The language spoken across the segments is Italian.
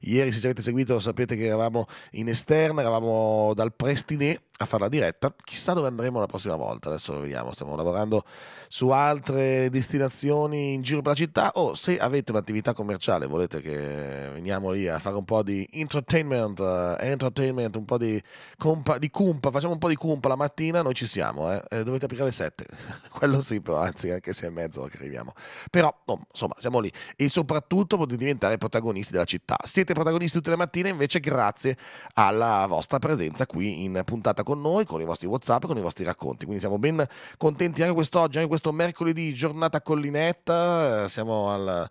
Ieri, se ci avete seguito, sapete che eravamo in esterna, eravamo dal Prestinè a fare la diretta. Chissà dove andremo la prossima volta. Adesso vediamo. Stiamo lavorando su altre destinazioni in giro per la città. O se avete un'attività commerciale, volete che veniamo lì a fare un po' di entertainment, uh, entertainment un po' di, compa, di cumpa. Facciamo un po' di cumpa la mattina. Noi ci siamo. Eh. eh dovete aprire alle 7. Quello sì, però, anzi, anche se è mezzo che arriviamo. Però, no, insomma, siamo lì. E soprattutto potete diventare protagonisti della città. Siete sarete protagonisti tutte le mattine invece grazie alla vostra presenza qui in puntata con noi, con i vostri WhatsApp, con i vostri racconti. Quindi siamo ben contenti anche quest'oggi, anche questo mercoledì, giornata collinetta, eh, siamo al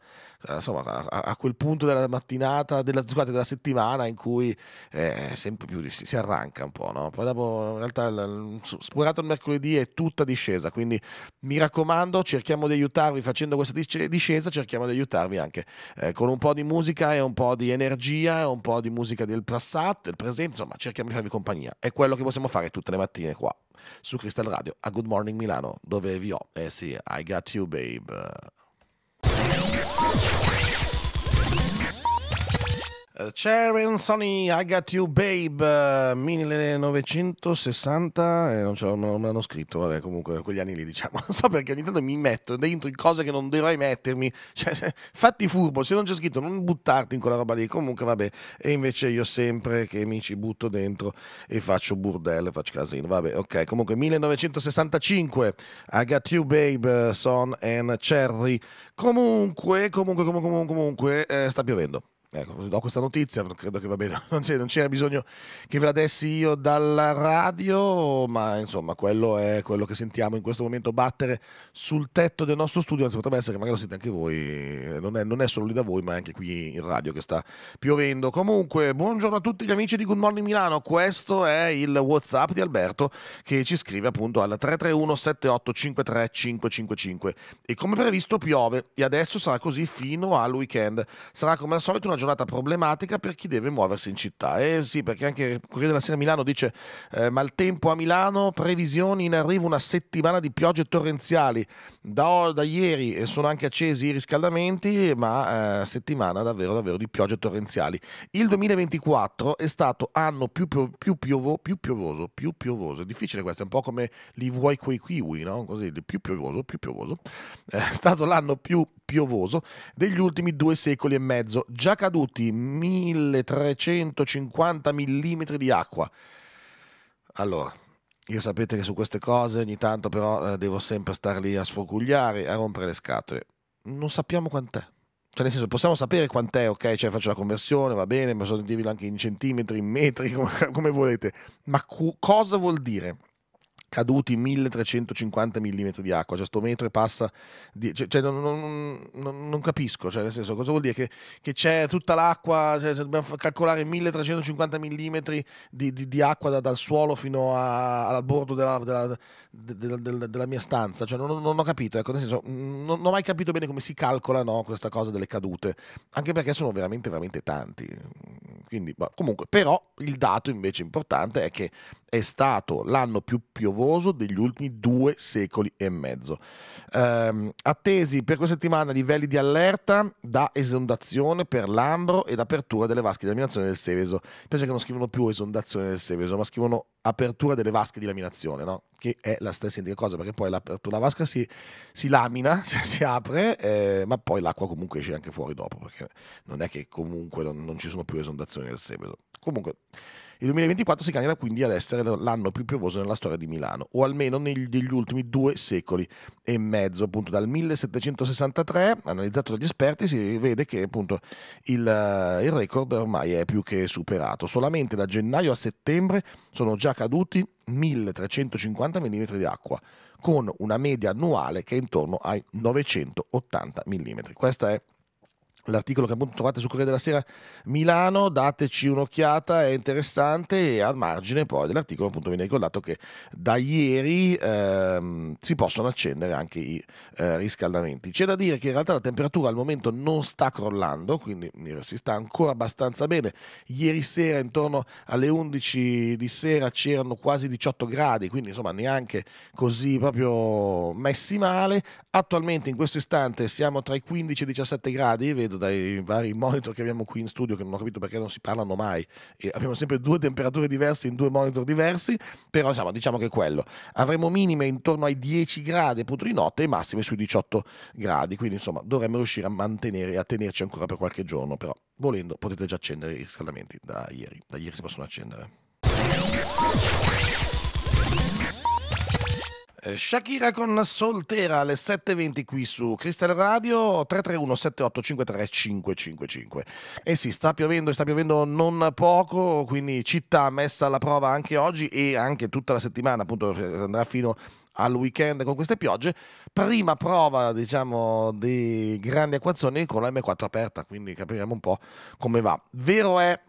eh, insomma, a, a, quel punto della mattinata, della, scusate, della settimana in cui eh, sempre più si, si, arranca un po'. No? Poi dopo, in realtà, il, spurato il mercoledì è tutta discesa. Quindi mi raccomando, cerchiamo di aiutarvi facendo questa discesa, cerchiamo di aiutarvi anche eh, con un po' di musica e un po' di energia, e un po' di musica del passato, del presente. Insomma, cerchiamo di farvi compagnia. È quello che possiamo fare tutte le mattine qua su Crystal Radio a Good Morning Milano, dove vi ho. Eh sì, I got you, babe. Sharon eh, Sonny, I Got You Babe, 1960, eh, eh, non, non, non me l'hanno scritto, vabbè comunque quegli anni lì diciamo, non so perché ogni tanto mi metto dentro in cose che non dovrei mettermi, cioè se, fatti furbo, se non c'è scritto non buttarti in quella roba lì, comunque vabbè, e invece io sempre che mi ci butto dentro e faccio burdello, faccio casino, vabbè ok, comunque 1965, I Got You Babe, eh, Son and Cherry, comunque, comunque, comunque, comunque, comunque eh, sta piovendo. Ecco, do questa notizia, credo che va bene, non, c'era bisogno che ve la dessi io dalla radio, ma insomma quello è quello che sentiamo in questo momento battere sul tetto del nostro studio, anzi potrebbe essere che magari lo sentite anche voi, eh, non è, non è solo lì da voi ma è anche qui in radio che sta piovendo. Comunque buongiorno a tutti gli amici di Good Morning Milano, questo è il Whatsapp di Alberto che ci scrive appunto al 331 7853 555 e come previsto piove e adesso sarà così fino al weekend, sarà come al solito una giornata giornata problematica per chi deve muoversi in città. Eh sì, perché anche Corriere della Sera Milano dice eh, maltempo a Milano, previsioni in arrivo una settimana di piogge torrenziali. Da, da ieri eh, sono anche accesi i riscaldamenti, ma eh, settimana davvero davvero di piogge torrenziali. Il 2024 è stato anno più, più, più, piovo, più piovoso, più piovoso. È difficile questo, è un po' come li vuoi quei kiwi, no? Così, più piovoso, più piovoso. Eh, è stato l'anno più piovoso degli ultimi due secoli e mezzo, già caduti 1350 mm di acqua. Allora, io sapete che su queste cose ogni tanto però eh, devo sempre star lì a sfocugliare, a rompere le scatole. Non sappiamo quant'è. Cioè, nel senso, possiamo sapere quant'è, ok? Cioè, faccio la conversione, va bene, ma sono anche in centimetri, in metri, come, come volete. Ma cu- cosa vuol dire? caduti 1350 mm di acqua, cioè sto metro e passa, di, cioè, cioè non, non, non, non, capisco, cioè nel senso cosa vuol dire che, che c'è tutta l'acqua, cioè, dobbiamo calcolare 1350 mm di, di, di acqua da, dal suolo fino a, al bordo della, della, della, della, mia stanza, cioè non, ho capito, ecco, nel senso mm, non, ho mai capito bene come si calcola no, questa cosa delle cadute, anche perché sono veramente veramente tanti, quindi boh, comunque però il dato invece importante è che è stato l'anno più piovoso degli ultimi due secoli e mezzo. Eh, attesi per questa settimana livelli di allerta da esondazione per l'Ambro ed apertura delle vasche di laminazione del Seveso. Penso che non scrivono più esondazione del Seveso, ma scrivono apertura delle vasche di laminazione, no? che è la stessa identica cosa, perché poi la vasca si, si lamina, cioè si apre, eh, ma poi l'acqua comunque esce anche fuori dopo, perché non è che comunque non, non ci sono più esondazioni del Seveso. Comunque il 2024 si candida quindi ad essere l'anno più piovoso nella storia di Milano, o almeno negli ultimi due secoli e mezzo, appunto dal 1763, analizzato dagli esperti, si vede che appunto il, il record ormai è più che superato. Solamente da gennaio a settembre sono già caduti 1350 mm di acqua con una media annuale che è intorno ai 980 mm. Questa è l'articolo che appunto trovate su Corriere della Sera Milano, dateci un'occhiata, è interessante e al margine poi dell'articolo appunto viene ricordato che da ieri ehm, si possono accendere anche i eh, riscaldamenti. C'è da dire che in realtà la temperatura al momento non sta crollando, quindi si sta ancora abbastanza bene. Ieri sera intorno alle 11 di sera c'erano quasi 18 gradi, quindi insomma neanche così proprio messi male. Attualmente in questo istante siamo tra i 15 e i 17 gradi, vedo dai vari monitor che abbiamo qui in studio che non ho capito perché non si parlano mai, e abbiamo sempre due temperature diverse in due monitor diversi, però insomma diciamo che è quello. Avremo minime intorno ai 10 gradi appunto di notte e massime sui 18 gradi, quindi insomma dovremmo riuscire a mantenere e a tenerci ancora per qualche giorno, però volendo potete già accendere i riscaldamenti da ieri, da ieri si possono accendere. Eh, Shakira con Soltera alle 7.20 qui su Crystal Radio 331 7853 555 e si sta piovendo e sta piovendo non poco quindi città messa alla prova anche oggi e anche tutta la settimana appunto eh, andrà fino al weekend con queste piogge prima prova diciamo di grandi acquazzoni con la M4 aperta quindi capiremo un po' come va vero è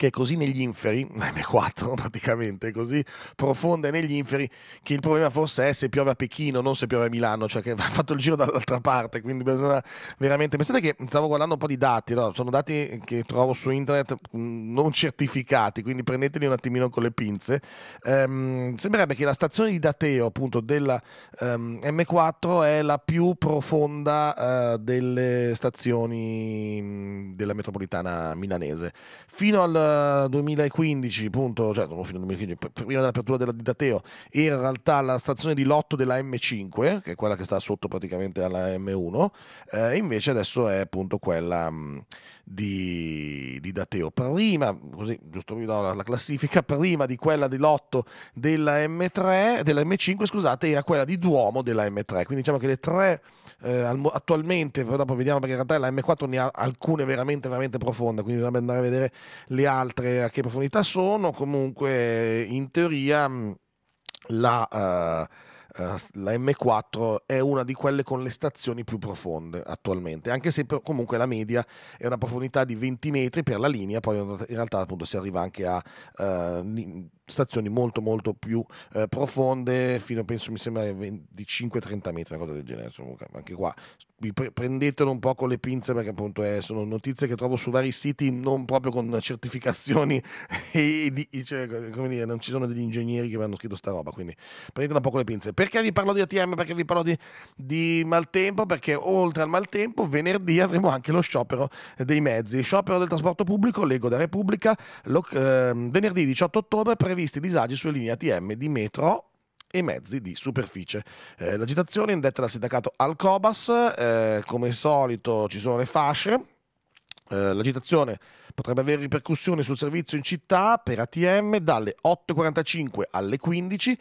che è così negli inferi, M4 praticamente, così profonda negli inferi, che il problema forse è se piove a Pechino, non se piove a Milano, cioè che ha fatto il giro dall'altra parte, quindi bisogna veramente... Pensate che stavo guardando un po' di dati, no? sono dati che trovo su internet mm, non certificati, quindi prendeteli un attimino con le pinze. Ehm, sembrerebbe che la stazione di Dateo, appunto, della ehm, M4 è la più profonda eh, delle stazioni mm, della metropolitana milanese. Fino al 2015, punto, cioè non fino al 2015, prima dell'apertura della Didateo, era in realtà la stazione di lotto della M5, che è quella che sta sotto praticamente alla M1, eh, invece adesso è appunto quella mh, mm, di, di Dateo. Prima, così giusto vi do la, la, classifica, prima di quella di lotto della M3, della M5, scusate, era quella di Duomo della M3, quindi diciamo che le tre eh, attualmente, però dopo vediamo perché in realtà la M4 ne ha alcune veramente, veramente profonde, quindi bisogna andare a vedere le altre a che profondità sono, comunque in teoria mm, la... Uh, la M4 è una di quelle con le stazioni più profonde attualmente, anche se comunque la media è una profondità di 20 metri per la linea, poi in realtà appunto si arriva anche a uh, stazioni molto molto più eh, profonde fino penso mi sembra 25-30 metri una cosa del genere Insomma, anche qua prendetelo un po' con le pinze perché appunto eh, sono notizie che trovo su vari siti non proprio con certificazioni e, e cioè, come dire non ci sono degli ingegneri che mi hanno scritto sta roba quindi prendetelo un po' con le pinze perché vi parlo di ATM perché vi parlo di, di maltempo perché oltre al maltempo venerdì avremo anche lo sciopero dei mezzi sciopero del trasporto pubblico leggo da Repubblica lo, eh, venerdì 18 ottobre previsto previsti disagi sulle linee ATM di metro e mezzi di superficie. Eh, l'agitazione indetta dal sindacato Alcobas, eh, come al solito ci sono le fasce, eh, l'agitazione potrebbe avere ripercussioni sul servizio in città per ATM dalle 8.45 alle 15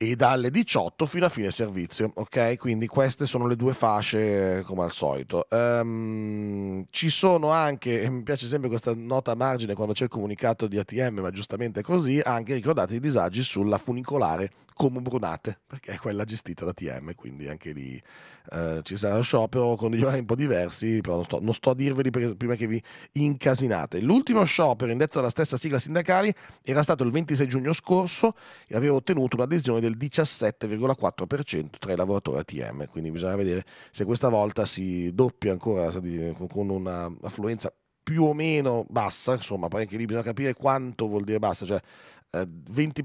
e dalle 18 fino a fine servizio, ok? Quindi queste sono le due fasce eh, come al solito. Um, ci sono anche, mi piace sempre questa nota a margine quando c'è il comunicato di ATM, ma giustamente è così, anche ricordate i disagi sulla funicolare come Brunate, perché è quella gestita da TM, quindi anche lì eh, ci sarà lo sciopero con gli orari un po' diversi, però non sto, non sto a dirveli prima che vi incasinate. L'ultimo sciopero indetto dalla stessa sigla sindacali era stato il 26 giugno scorso e aveva ottenuto un'adesione del 17,4% tra i lavoratori ATM, quindi bisogna vedere se questa volta si doppia ancora con un'affluenza più o meno bassa, insomma, poi anche lì bisogna capire quanto vuol dire bassa, cioè 20%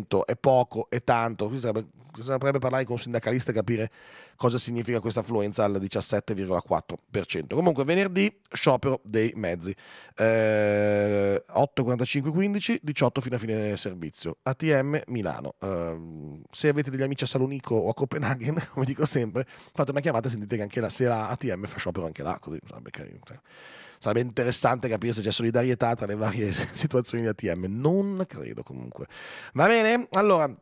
eh, è poco, è tanto, sarebbe, bisognerebbe parlare con un sindacalista e capire cosa significa questa affluenza al 17,4%. Comunque venerdì sciopero dei mezzi, eh, 8.45-15, 18 fino a fine servizio, ATM Milano. Eh, se avete degli amici a Salonico o a Copenaghen, come dico sempre, fate una chiamata e sentite che anche la sera ATM fa sciopero anche là, così sarebbe carino. Cioè. Sarebbe interessante capire se c'è solidarietà tra le varie situazioni di ATM. Non credo comunque. Va bene? Allora...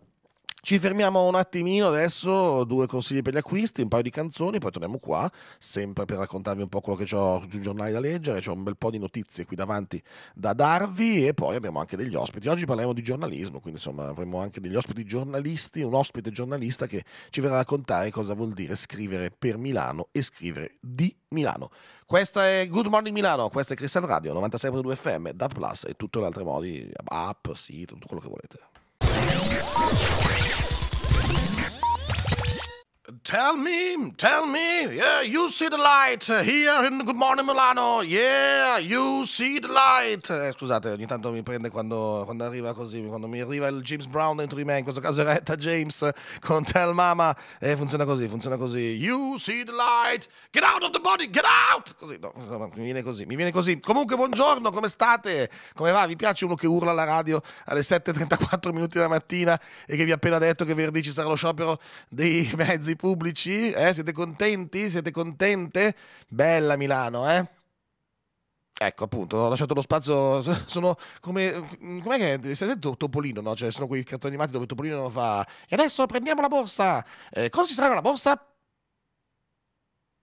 Ci fermiamo un attimino adesso, due consigli per gli acquisti, un paio di canzoni, poi torniamo qua, sempre per raccontarvi un po' quello che ho sui giornali da leggere, c'è un bel po' di notizie qui davanti da darvi e poi abbiamo anche degli ospiti. Oggi parliamo di giornalismo, quindi insomma avremo anche degli ospiti giornalisti, un ospite giornalista che ci verrà a raccontare cosa vuol dire scrivere per Milano e scrivere di Milano. Questa è Good Morning Milano, questa è Crystal Radio 96.2 FM, da Plus e tutte le altre modi, app, sito, tutto quello che volete tell me, tell me, yeah, you see the light uh, here in Good Morning Milano, yeah, you see the light. Eh, scusate, ogni tanto mi prende quando, quando, arriva così, quando mi arriva il James Brown dentro di me, in questo caso era Etta James con Tell Mama, e eh, funziona così, funziona così, you see the light, get out of the body, get out! Così, no, insomma, mi viene così, mi viene così. Comunque, buongiorno, come state? Come va? Vi piace uno che urla alla radio alle 7.34 minuti della mattina e che vi ha appena detto che venerdì ci sarà lo sciopero dei mezzi pubblici? pubblici? Eh? Siete contenti? Siete contente? Bella Milano, eh? Ecco, appunto, ho lasciato lo spazio. Sono come. Com'è che è? detto Topolino, no? Cioè, sono quei cartoni animati dove Topolino fa. E adesso prendiamo la borsa! Eh, cosa ci sarà nella borsa?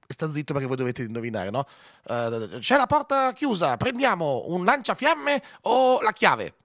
Sta zitto perché voi dovete indovinare, no? Eh, c'è la porta chiusa, prendiamo un lanciafiamme o la chiave?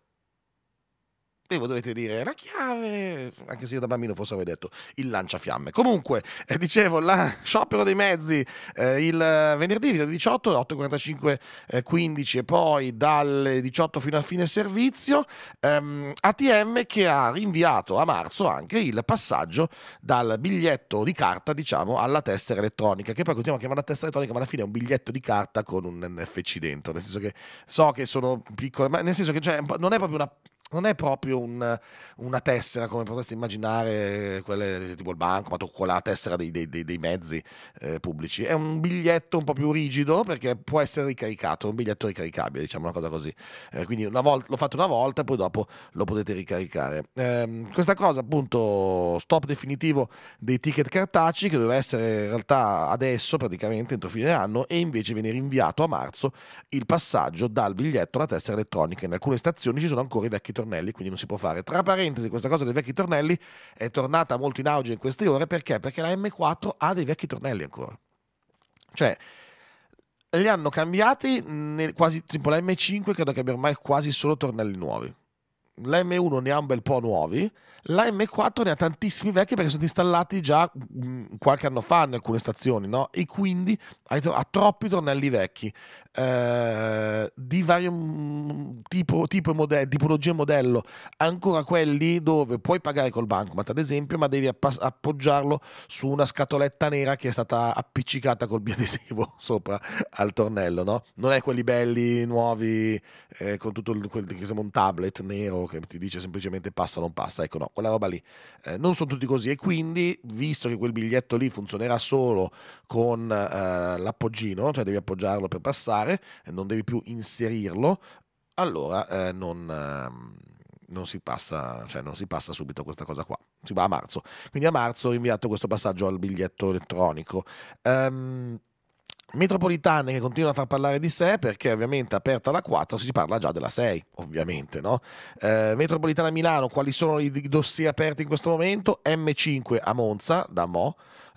Devo dovete dire la chiave, anche se io da bambino forse avrei detto il lanciafiamme. Comunque, eh, dicevo, la sciopero dei mezzi eh, il venerdì 18, 8.45, eh, e poi dalle 18 fino a fine servizio, ehm, ATM che ha rinviato a marzo anche il passaggio dal biglietto di carta, diciamo, alla tessera elettronica, che poi continuiamo a chiamare la tessera elettronica, ma alla fine è un biglietto di carta con un NFC dentro, nel senso che so che sono piccole, ma nel senso che cioè, non è proprio una non è proprio un, una tessera come potreste immaginare, quelle tipo il banco, ma tocco la tessera dei, dei, dei mezzi eh, pubblici. È un biglietto un po' più rigido perché può essere ricaricato, un biglietto ricaricabile, diciamo una cosa così. Eh, quindi volta, lo fate una volta e poi dopo lo potete ricaricare. Eh, questa cosa appunto, stop definitivo dei ticket cartacei che doveva essere in realtà adesso praticamente entro fine anno e invece viene rinviato a marzo il passaggio dal biglietto alla tessera elettronica. In alcune stazioni ci sono ancora i vecchi tornelli, quindi non si può fare. Tra parentesi, questa cosa dei vecchi tornelli è tornata molto in auge in queste ore perché? Perché la M4 ha dei vecchi tornelli ancora. Cioè, li hanno cambiati quasi tipo la M5, credo che abbia ormai quasi solo tornelli nuovi la M1 ne ha un bel po' nuovi, la M4 ne ha tantissimi vecchi perché sono installati già mm, qualche anno fa in alcune stazioni, no? E quindi ha troppi tornelli vecchi eh, di vario mm, tipo, tipo modello, tipologia e modello, ancora quelli dove puoi pagare col bancomat ad esempio, ma devi appoggiarlo su una scatoletta nera che è stata appiccicata col biadesivo sopra al tornello, no? Non è quelli belli, nuovi, eh, con tutto il, quel, che chiama un tablet nero che ti dice semplicemente passa o non passa, ecco no, quella roba lì. Eh, non sono tutti così e quindi, visto che quel biglietto lì funzionerà solo con eh, l'appoggino, cioè devi appoggiarlo per passare, non devi più inserirlo, allora eh, non... Ehm, non si, passa, cioè non si passa, subito questa cosa qua. Si va a marzo. Quindi a marzo ho inviato questo passaggio al biglietto elettronico. Um, metropolitane che continua a far parlare di sé perché ovviamente aperta la 4 si parla già della 6 ovviamente no? eh, metropolitana Milano quali sono i dossier aperti in questo momento M5 a Monza da Mo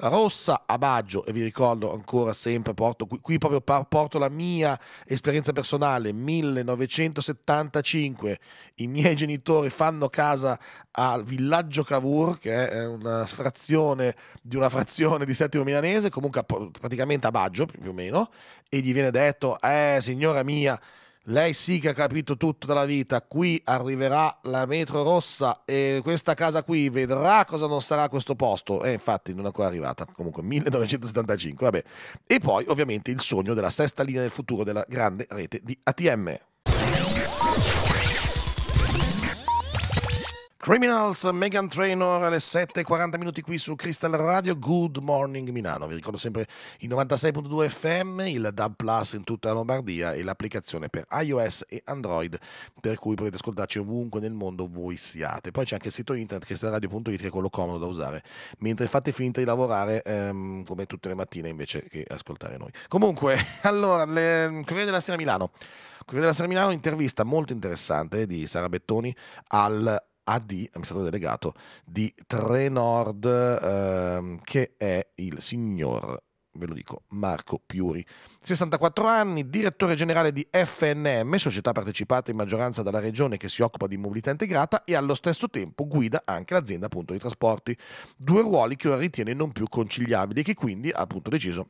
Rossa a Baggio e vi ricordo ancora sempre porto qui, qui proprio porto la mia esperienza personale 1975 i miei genitori fanno casa al villaggio Cavour che è una frazione di una frazione di settimo milanese comunque praticamente a Baggio più o meno e gli viene detto eh signora mia lei sì che ha capito tutto della vita, qui arriverà la metro rossa e questa casa qui vedrà cosa non sarà questo posto. E eh, infatti non è ancora arrivata, comunque 1975, vabbè. E poi ovviamente il sogno della sesta linea del futuro della grande rete di ATM. Criminals, Megan Trainor alle 7.40 minuti qui su Crystal Radio, Good Morning Milano, vi ricordo sempre il 96.2 FM, il DAB Plus in tutta la Lombardia e l'applicazione per iOS e Android per cui potete ascoltarci ovunque nel mondo voi siate. Poi c'è anche il sito internet crystalradio.it che è quello comodo da usare, mentre fate finta di lavorare ehm, come tutte le mattine invece che ascoltare noi. Comunque, allora, le... Mm, Corriere della Sera Milano. Corriere della Sera Milano, intervista molto interessante di Sara Bettoni al AD, amministratore delegato di Trenord, ehm, che è il signor, ve lo dico, Marco Piuri. 64 anni, direttore generale di FNM, società partecipata in maggioranza dalla regione che si occupa di mobilità integrata e allo stesso tempo guida anche l'azienda appunto di trasporti. Due ruoli che ora ritiene non più conciliabili e che quindi ha appunto deciso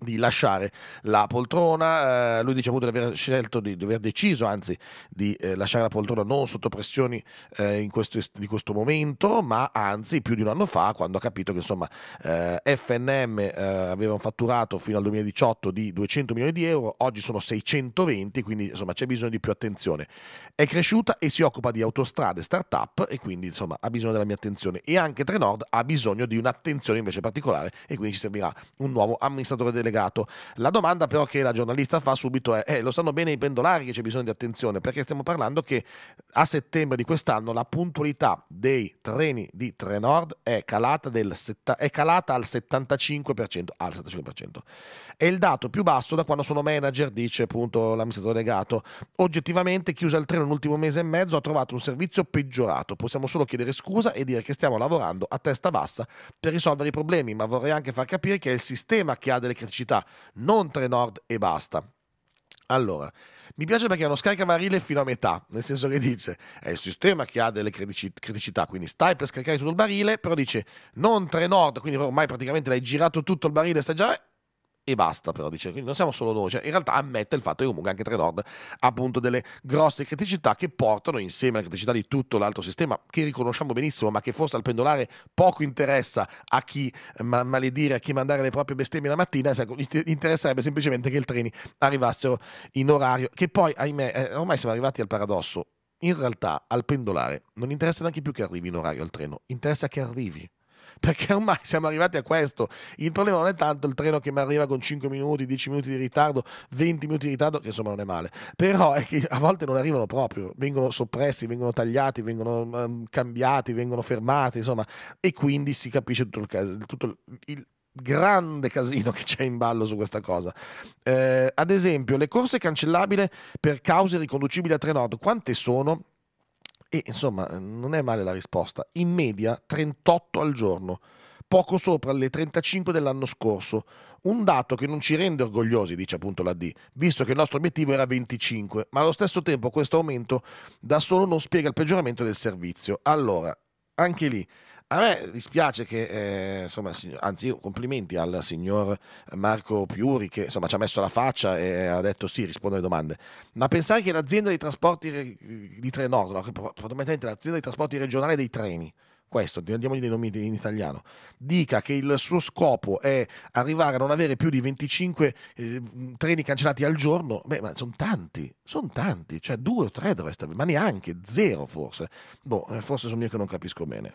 di lasciare la poltrona, eh, lui dice appunto di aver scelto, di, di aver deciso anzi di eh, lasciare la poltrona non sotto pressioni eh, in questo, di questo momento, ma anzi più di un anno fa quando ha capito che insomma eh, FNM eh, aveva un fatturato fino al 2018 di 200 milioni di euro, oggi sono 620, quindi insomma c'è bisogno di più attenzione. È cresciuta e si occupa di autostrade, start-up e quindi insomma ha bisogno della mia attenzione e anche Trenord ha bisogno di un'attenzione invece particolare e quindi ci servirà un nuovo amministratore delle delegato. La domanda però che la giornalista fa subito è, eh, lo sanno bene i pendolari che c'è bisogno di attenzione, perché stiamo parlando che a settembre di quest'anno la puntualità dei treni di Trenord è calata, del, è calata al 75%, al 75%. È il dato più basso da quando sono manager, dice appunto l'amministratore delegato. Oggettivamente chi usa il treno nell'ultimo mese e mezzo ha trovato un servizio peggiorato. Possiamo solo chiedere scusa e dire che stiamo lavorando a testa bassa per risolvere i problemi, ma vorrei anche far capire che è il sistema che ha delle criticità città, non Trenord e basta. Allora, mi piace perché hanno scaricabarile fino a metà, nel senso che dice è il sistema che ha delle criticità, quindi stai per scaricare tutto il barile, però dice non tre nord, quindi ormai praticamente l'hai girato tutto il barile, stai già e basta però dice, quindi non siamo solo noi, cioè, in realtà ammette il fatto che comunque anche Trenord ha appunto delle grosse criticità che portano insieme alle criticità di tutto l'altro sistema che riconosciamo benissimo ma che forse al pendolare poco interessa a chi eh, ma- maledire, a chi mandare le proprie bestemmie la mattina, cioè, interesserebbe semplicemente che i treni arrivassero in orario, che poi ahimè eh, ormai siamo arrivati al paradosso, in realtà al pendolare non interessa neanche più che arrivi in orario al treno, interessa che arrivi perché ormai siamo arrivati a questo. Il problema non è tanto il treno che mi arriva con 5 minuti, 10 minuti di ritardo, 20 minuti di ritardo, che insomma non è male, però è che a volte non arrivano proprio, vengono soppressi, vengono tagliati, vengono ehm, cambiati, vengono fermati, insomma, e quindi si capisce tutto il, caso, tutto il grande casino che c'è in ballo su questa cosa. Eh, ad esempio, le corse cancellabili per cause riconducibili a treno, quante sono? E insomma, non è male la risposta. In media 38 al giorno, poco sopra le 35 dell'anno scorso. Un dato che non ci rende orgogliosi, dice appunto la D, visto che il nostro obiettivo era 25, ma allo stesso tempo questo aumento da solo non spiega il peggioramento del servizio. Allora, anche lì a me dispiace che, eh, insomma, anzi, complimenti al signor Marco Piuri che insomma, ci ha messo la faccia e ha detto sì, rispondo alle domande. Ma pensare che l'azienda dei trasporti di Trenord, no, fondamentalmente l'azienda dei trasporti regionale dei treni, questo, andiamogli dei nomi in italiano, dica che il suo scopo è arrivare a non avere più di 25 eh, treni cancellati al giorno, beh, ma sono tanti, sono tanti, cioè due o tre dovreste avere, ma neanche, zero forse. Boh, eh, forse sono io che non capisco bene.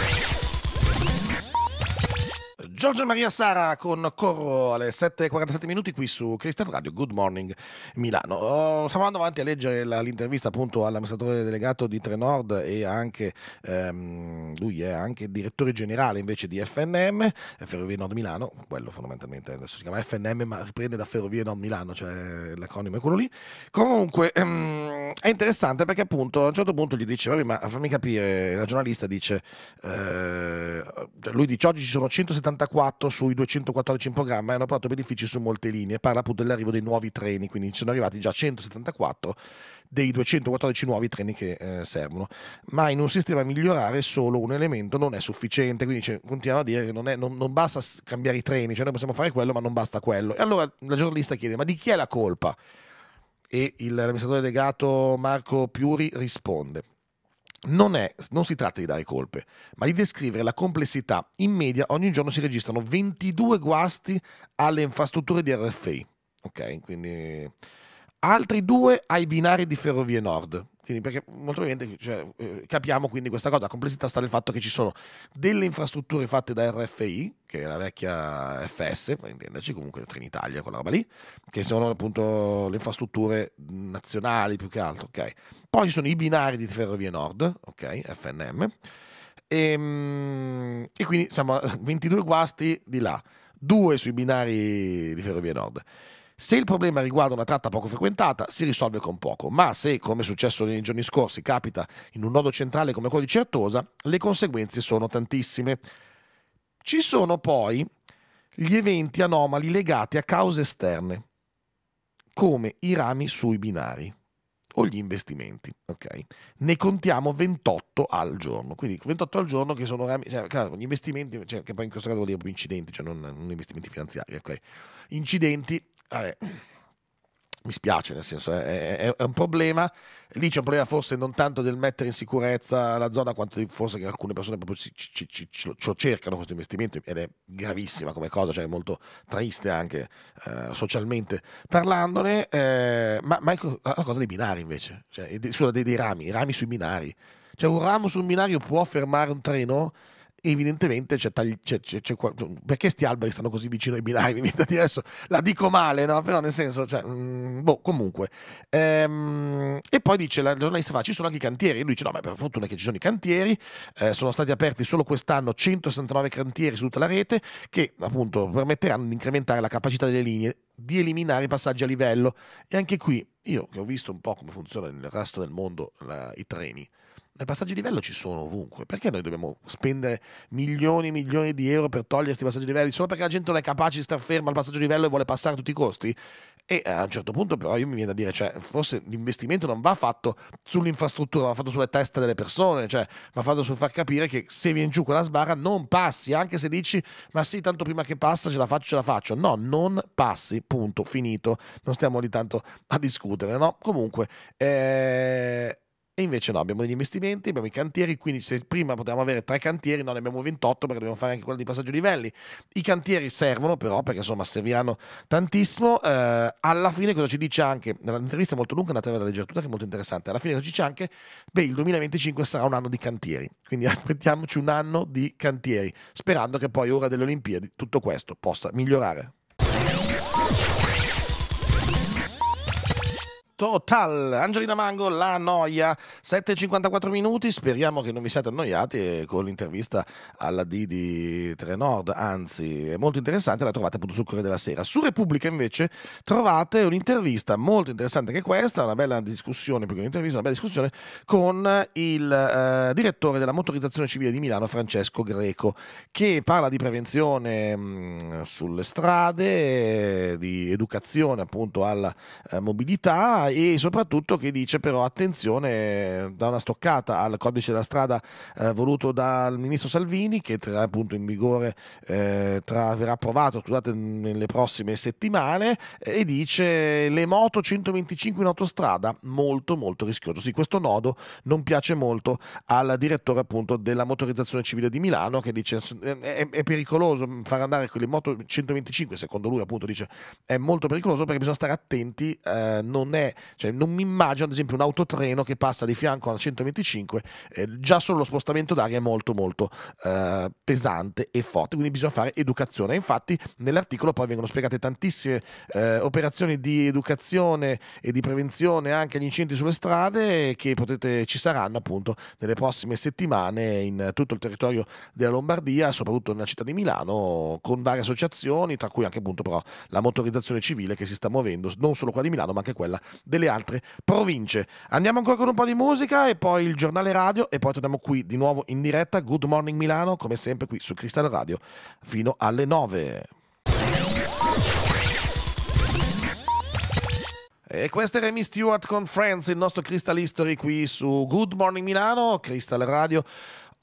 Giorgio Maria Sara con Corro alle 7.47 minuti qui su Crystal Radio, Good Morning Milano. Oh, stavo andando avanti a leggere l'intervista appunto all'amministratore delegato di Trenord e anche, ehm, lui è anche direttore generale invece di FNM, eh, Ferrovie Nord Milano, quello fondamentalmente adesso si chiama FNM ma riprende da Ferrovie Nord Milano, cioè l'acronimo è quello lì. Comunque ehm, è interessante perché appunto a un certo punto gli dice, ma fammi capire, la giornalista dice, eh, cioè lui dice oggi ci sono 174 34 sui 214 in programma e hanno portato benefici su molte linee. Parla appunto dell'arrivo dei nuovi treni, quindi ci sono arrivati già 174 dei 214 nuovi treni che eh, servono. Ma in un sistema migliorare solo un elemento non è sufficiente, quindi cioè, continuiamo a dire che non, è, non, non, basta cambiare i treni, cioè noi possiamo fare quello ma non basta quello. E allora la giornalista chiede, ma di chi è la colpa? E l'amministratore delegato Marco Piuri risponde. Non, è, non, si tratta di dare colpe, ma di descrivere la complessità. In media ogni giorno si registrano 22 guasti alle infrastrutture di RFI, ok? Quindi altri due ai binari di Ferrovie Nord, quindi perché molto ovviamente cioè, eh, capiamo quindi questa cosa, la complessità sta nel fatto che ci sono delle infrastrutture fatte da RFI, che è la vecchia FS, per intenderci, comunque Trinitalia, quella roba lì, che sono appunto le infrastrutture nazionali più che altro, ok? Poi ci sono i binari di Ferrovie Nord, ok? FNM, e, ehm, e quindi siamo a 22 guasti di là, due sui binari di Ferrovie Nord. Se il problema riguarda una tratta poco frequentata, si risolve con poco, ma se, come è successo nei giorni scorsi, capita in un nodo centrale come quello di Certosa, le conseguenze sono tantissime. Ci sono poi gli eventi anomali legati a cause esterne, come i rami sui binari o gli investimenti. Okay? Ne contiamo 28 al giorno, quindi 28 al giorno che sono rami, cioè, cioè, gli investimenti, cioè, che poi in questo caso vuol dire incidenti, cioè non, non investimenti finanziari, okay? incidenti Vabbè. Mi spiace, nel senso, è, è, è, un problema. Lì c'è un problema forse non tanto del mettere in sicurezza la zona, quanto forse che alcune persone proprio ci, ci, ci, ci cercano questo investimento ed è gravissima come cosa, cioè è molto triste anche eh, socialmente parlandone. Eh, ma, ma ecco la cosa dei binari invece, cioè, scusa, dei, dei rami, rami sui binari. Cioè un ramo sul binario può fermare un treno? evidentemente c'è, tagli, c'è, c'è, c'è perché sti alberi stanno così vicino ai binari mi viene adesso la dico male no? però nel senso cioè, mh, mm, boh comunque ehm, e poi dice la giornalista fa ci sono anche i cantieri e lui dice no ma per fortuna che ci sono i cantieri eh, sono stati aperti solo quest'anno 169 cantieri su tutta la rete che appunto permetteranno di incrementare la capacità delle linee di eliminare i passaggi a livello e anche qui io che ho visto un po' come funziona nel resto del mondo la, i treni i passaggi di livello ci sono ovunque. Perché noi dobbiamo spendere milioni e milioni di euro per togliere questi passaggi di livello solo perché la gente non è capace di star ferma al passaggio di livello e vuole passare a tutti i costi? E eh, a un certo punto, però, io mi viene da dire: cioè, forse l'investimento non va fatto sull'infrastruttura, va fatto sulle teste delle persone, cioè, va fatto sul far capire che se viene giù quella sbarra non passi, anche se dici: Ma sì, tanto prima che passa, ce la faccio, ce la faccio. No, non passi, punto, finito. Non stiamo lì tanto a discutere, no? Comunque, eh e invece no, abbiamo degli investimenti, abbiamo i cantieri, quindi se prima potevamo avere tre cantieri, no, ne abbiamo 28 perché dobbiamo fare anche quello di passaggio livelli. I cantieri servono però perché insomma serviranno tantissimo. Eh, alla fine cosa ci dice anche, nell'intervista è molto lunga, andate a leggere tutta che è molto interessante, alla fine cosa ci dice anche, beh il 2025 sarà un anno di cantieri, quindi aspettiamoci un anno di cantieri, sperando che poi ora delle Olimpiadi tutto questo possa migliorare. Total. Angelina Mango, la noia, 7.54 minuti, speriamo che non vi siate annoiati con l'intervista alla D di Trenord, anzi è molto interessante, la trovate appunto sul Corriere della Sera. Su Repubblica invece trovate un'intervista molto interessante che questa, una bella discussione, più che un'intervista, una bella discussione con il eh, direttore della motorizzazione civile di Milano, Francesco Greco, che parla di prevenzione mh, mm, sulle strade, di educazione appunto alla eh, mobilità e soprattutto che dice però attenzione da una stoccata al codice della strada eh, voluto dal ministro Salvini che tra, appunto in vigore eh, tra, verrà approvato scusate, nelle prossime settimane e dice le moto 125 in autostrada molto molto rischioso. Sì, questo nodo non piace molto al direttore appunto della motorizzazione civile di Milano che dice è, è pericoloso far andare quelle moto 125 secondo lui appunto dice è molto pericoloso perché bisogna stare attenti, eh, non è cioè, non mi immagino, ad esempio, un autotreno che passa di fianco alla 125, eh, già solo lo spostamento d'aria è molto molto eh, pesante e forte, quindi bisogna fare educazione. Infatti nell'articolo poi vengono spiegate tantissime eh, operazioni di educazione e di prevenzione anche agli incendi sulle strade che potete, ci saranno appunto nelle prossime settimane in tutto il territorio della Lombardia, soprattutto nella città di Milano, con varie associazioni, tra cui anche appunto però la motorizzazione civile che si sta muovendo non solo qua di Milano ma anche quella delle altre province. Andiamo ancora con un po' di musica e poi il giornale radio e poi torniamo qui di nuovo in diretta. Good Morning Milano, come sempre qui su Cristallo Radio, fino alle 9. E questo è Remy Stewart con Friends, il nostro Crystal History qui su Good Morning Milano, Crystal Radio.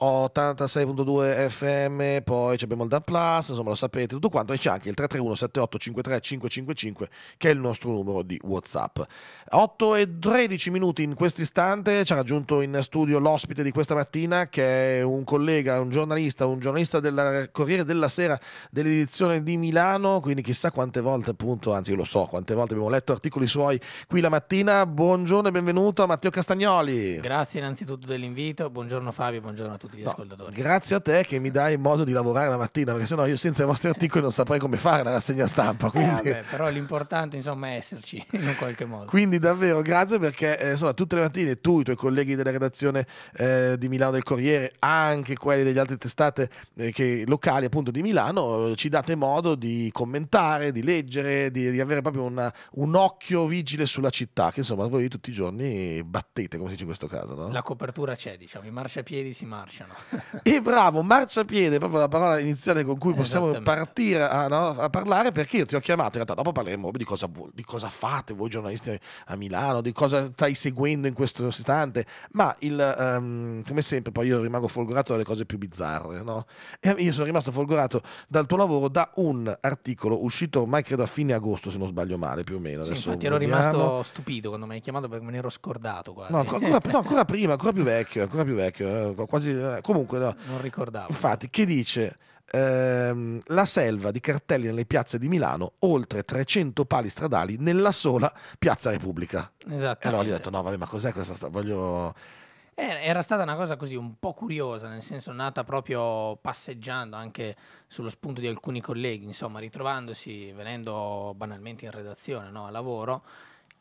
86.2 FM, poi abbiamo il Dan Plus, insomma lo sapete tutto quanto, e c'è anche il 331 7853 555 che è il nostro numero di Whatsapp. 8 e 13 minuti in questo istante ci ha raggiunto in studio l'ospite di questa mattina che è un collega, un giornalista, un giornalista del Corriere della Sera dell'edizione di Milano, quindi chissà quante volte appunto, anzi io lo so quante volte abbiamo letto articoli suoi qui la mattina. Buongiorno e benvenuto a Matteo Castagnoli. Grazie innanzitutto dell'invito, buongiorno Fabio, buongiorno a tutti tutti gli no, ascoltatori. Grazie a te che mi dai modo di lavorare la mattina, perché sennò io senza i vostri articoli non saprei come fare la rassegna stampa. Eh, quindi... Eh, vabbè, però l'importante insomma è esserci in un qualche modo. Quindi davvero grazie perché eh, insomma, tutte le mattine tu, i tuoi colleghi della redazione eh, di Milano del Corriere, anche quelli degli altri testate eh, che, locali appunto di Milano, ci date modo di commentare, di leggere, di, di avere proprio una, un occhio vigile sulla città, che insomma voi tutti i giorni battete, come si dice in questo caso. No? La copertura c'è, diciamo, i marciapiedi si marcia lasciano. e bravo, marciapiede, proprio la parola iniziale con cui possiamo partire a, no, a, parlare, perché io ti ho chiamato, in realtà dopo parleremo di cosa, di cosa fate voi giornalisti a Milano, di cosa stai seguendo in questo istante, ma il, um, come sempre poi io rimango folgorato dalle cose più bizzarre, no? E io sono rimasto folgorato dal tuo lavoro da un articolo uscito ormai credo a fine agosto, se non sbaglio male, più o meno. Sì, Adesso infatti ero rimasto stupito quando mi hai chiamato perché me ne ero scordato quasi. No, ancora, no, ancora prima, ancora più vecchio, ancora più vecchio, eh, quasi eh, eh, comunque no. non ricordavo. Infatti, che dice ehm, la selva di cartelli nelle piazze di Milano, oltre 300 pali stradali nella sola Piazza Repubblica. Esatto. E allora gli ho detto no, vabbè, ma cos'è questa storia? Voglio eh, era stata una cosa così un po' curiosa, nel senso nata proprio passeggiando anche sullo spunto di alcuni colleghi, insomma, ritrovandosi, venendo banalmente in redazione no, a lavoro,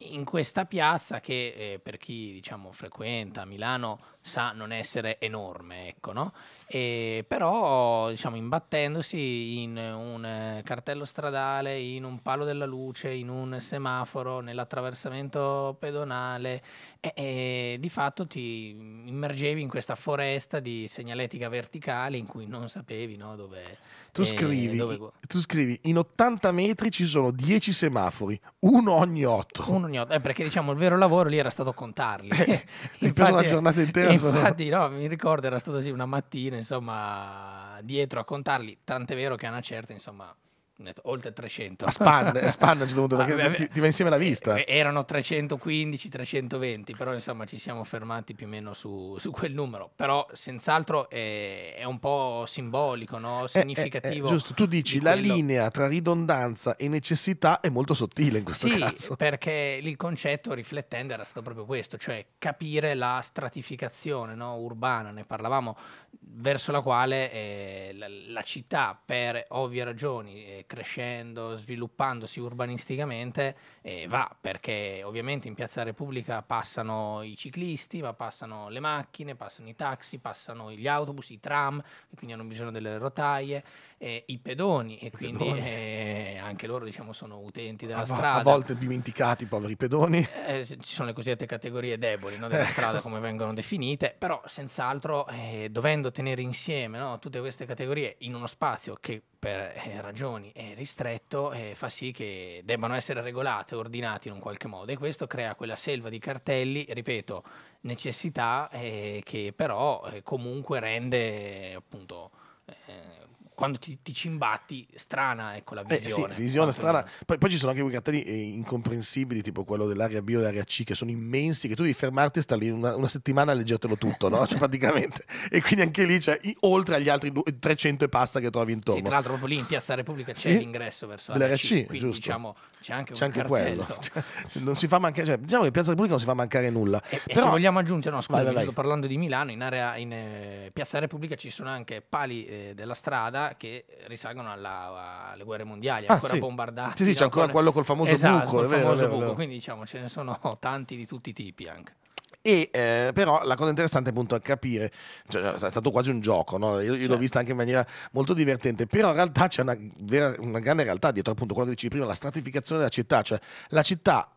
in questa piazza che eh, per chi diciamo frequenta Milano sa non essere enorme, ecco, no? E però, diciamo, imbattendosi in un eh, cartello stradale, in un palo della luce, in un semaforo, nell'attraversamento pedonale, e, e di fatto ti immergevi in questa foresta di segnaletica verticale in cui non sapevi no, dove, tu, scrivi, dove... tu scrivi, in 80 metri ci sono 10 semafori, uno ogni 8. Uno ogni 8, eh, perché diciamo il vero lavoro lì era stato contarli. Mi preso la giornata intera. Infatti, sono... no, mi ricordo era stata sì, una mattina insomma, dietro a contarli, tant'è vero che a una certa, insomma, oltre 300. A Span, Span a un certo punto, ah, perché ah, ti, ti va insieme la eh, vista. Eh, erano 315, 320, però insomma ci siamo fermati più o meno su, su quel numero. Però senz'altro è, è un po' simbolico, no? significativo. Eh, eh, eh, giusto, tu dici di la quello... linea tra ridondanza e necessità è molto sottile in questo sì, caso. Sì, perché il concetto riflettendo era stato proprio questo, cioè capire la stratificazione no? urbana, ne parlavamo, verso la quale eh, la, la, città per ovvie ragioni crescendo, sviluppandosi urbanisticamente, eh, va perché ovviamente in Piazza Repubblica passano i ciclisti, ma passano le macchine, passano i taxi, passano gli autobus, i tram, che quindi hanno bisogno delle rotaie, eh, i pedoni, e I quindi pedoni. Eh, anche loro diciamo, sono utenti della a, strada. A volte dimenticati i poveri pedoni. Eh, ci sono le cosiddette categorie deboli no, della ecco. strada, come vengono definite, però senz'altro eh, dovendo tenere insieme no, tutte queste categorie in uno spazio che per eh, ragioni ristretto e fa sì che debbano essere regolate, ordinate in un qualche modo e questo crea quella selva di cartelli, ripeto, necessità eh, che però eh, comunque rende appunto eh, quando ti, ti, cimbatti, strana ecco la eh, visione. Eh, sì, visione strana. Poi, poi, ci sono anche quei cartelli eh, incomprensibili, tipo quello dell'area B o dell'area C, che sono immensi, che tu devi fermarti e star lì una, una settimana a leggertelo tutto, no? cioè, praticamente. E quindi anche lì c'è, cioè, oltre agli altri 300 e passa che trovi intorno. Sì, tra l'altro proprio lì in Piazza Repubblica c'è sì? l'ingresso verso l'area C, C quindi giusto. diciamo c'è anche, c'è anche quello. Cioè, non si fa mancare, cioè, diciamo che in Piazza Repubblica non si fa mancare nulla. E, Però... e se vogliamo aggiungere, no scusa, vai, parlando di Milano, in, area, in eh, Piazza Repubblica ci sono anche pali eh, della strada che risalgono alla, alle guerre mondiali, ah, ancora sì. bombardate. Sì, sì, c'è ancora quello col famoso esatto, buco. Vero, famoso vero, buco. Vero. Quindi diciamo ce ne sono tanti di tutti i tipi anche. E, eh, però la cosa interessante appunto è capire, cioè, è stato quasi un gioco, no? io, io certo. l'ho vista anche in maniera molto divertente, però in realtà c'è una, vera, una grande realtà dietro appunto quello che dicevi prima, la stratificazione della città, cioè la città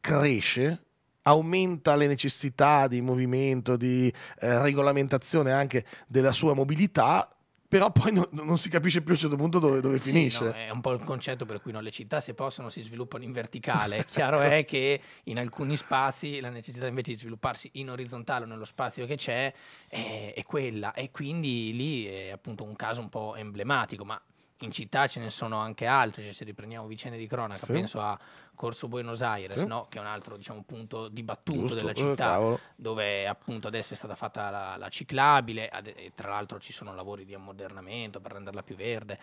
cresce aumenta le necessità di movimento, di eh, regolamentazione anche della sua mobilità però poi no, non si capisce più a un certo punto dove, dove eh, sì, finisce. No, è un po' il concetto per cui no, le città se possono si sviluppano in verticale. Chiaro è che in alcuni spazi la necessità invece di svilupparsi in orizzontale nello spazio che c'è è, è quella e quindi lì è appunto un caso un po' emblematico, ma in città ce ne sono anche altre, cioè se riprendiamo vicende di cronaca, sì. penso a Corso Buenos Aires, sì. no? che è un altro diciamo, punto dibattuto Giusto, della eh, città, eh, dove appunto adesso è stata fatta la, la ciclabile, ad, tra l'altro ci sono lavori di ammodernamento per renderla più verde.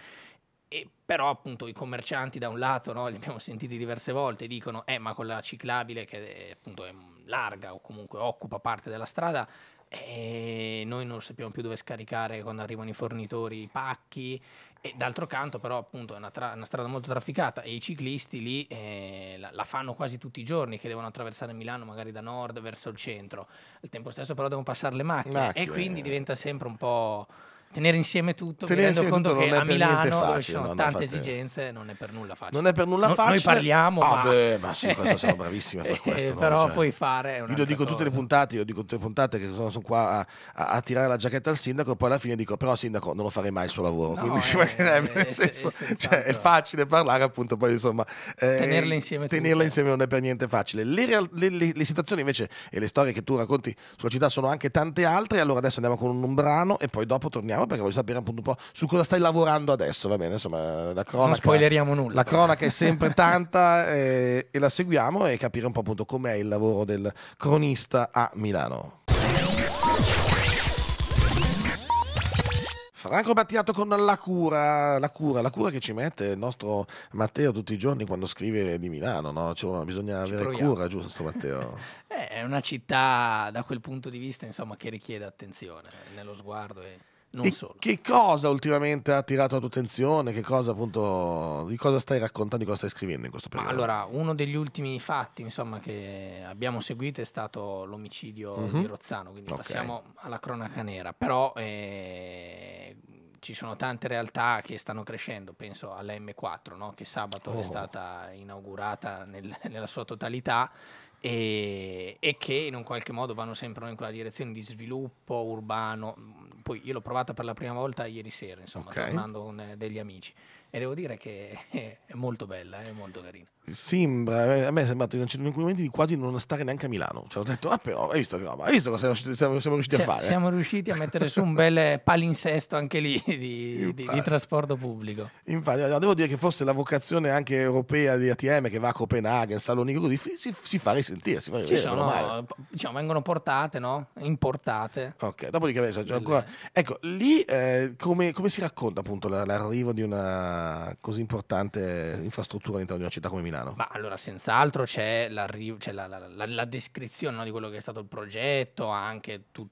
E però appunto i commercianti da un lato, no, li abbiamo sentiti diverse volte, dicono, eh ma con la ciclabile che è, eh, appunto è larga o comunque occupa parte della strada, e eh, noi non sappiamo più dove scaricare quando arrivano i fornitori i pacchi e d'altro canto, però, appunto, è una, tra- una strada molto trafficata e i ciclisti lì eh, la-, la-, fanno quasi tutti i giorni che devono attraversare Milano, magari da nord verso il centro. Al tempo stesso, però, devono passare le macchine, macchine. e quindi diventa sempre un po' tenere insieme tutto, tenere mi rendo conto che a Milano ci sono tante esigenze, non è per nulla facile. Non è per nulla no, facile. Noi parliamo, ah, ma... Beh, ma sì, questo siamo bravissimi a fare eh, questo. però no? Cioè, puoi fare Io lo dico cosa. tutte le puntate, io dico tutte le puntate che sono, sono qua a, a, a, tirare la giacchetta al sindaco e poi alla fine dico però sindaco non lo farei mai il suo lavoro, no, quindi eh, è, cioè, è, eh, senso, è, cioè, è, esatto. facile parlare appunto, poi insomma... Eh, tenerle insieme. Tenerle insieme non è per niente facile. le, situazioni invece e le storie che tu racconti sulla città sono anche tante altre, allora adesso andiamo con un brano e poi dopo torniamo però perché voglio sapere appunto un po' su cosa stai lavorando adesso, va bene? Insomma, la cronaca... Non spoileriamo nulla. La cronaca è sempre tanta e, eh, e la seguiamo e capire un po' appunto com'è il lavoro del cronista a Milano. Franco Battiato con la cura, la cura, la cura che ci mette il nostro Matteo tutti i giorni quando scrive di Milano, no? cioè, bisogna ci avere proviamo. cura, giusto Matteo? Eh, è una città da quel punto di vista, insomma, che richiede attenzione nello sguardo e non e solo. Che cosa ultimamente ha attirato la tua attenzione? Che cosa appunto, di cosa stai raccontando, di cosa stai scrivendo in questo periodo? Allora, uno degli ultimi fatti insomma, che abbiamo seguito è stato l'omicidio mm -hmm. di mhm. Rozzano, quindi okay. passiamo alla cronaca nera, però eh, ci sono tante realtà che stanno crescendo, penso alla M4 no? che sabato oh. è stata inaugurata nel, nella sua totalità e, e, che in un qualche modo vanno sempre in quella direzione di sviluppo urbano. Poi io l'ho provata per la prima volta ieri sera, insomma, okay. tornando con eh, degli amici e devo dire che è molto bella, eh, è molto carina. Sembra, eh, a me è sembrato in alcuni momenti di quasi non stare neanche a Milano. Cioè, ho detto, ah però, hai visto, hai visto cosa siamo, siamo riusciti a fare? Siamo riusciti a mettere su un bel palinsesto anche lì di, di, di, trasporto pubblico. Infatti, devo dire che forse la vocazione anche europea di ATM che va a Copenaghen, Salonico, così, si, si fa risentire, si fa risentire. Ci sono, eh, diciamo, vengono portate, no? Importate. Ok, dopodiché, adesso, Delle... ecco, lì eh, come, come, si racconta appunto l'arrivo di una così importante infrastruttura all'interno di una città come Milano. Ma allora, senz'altro c'è, c'è la, la, la, la, descrizione no, di quello che è stato il progetto, anche tutta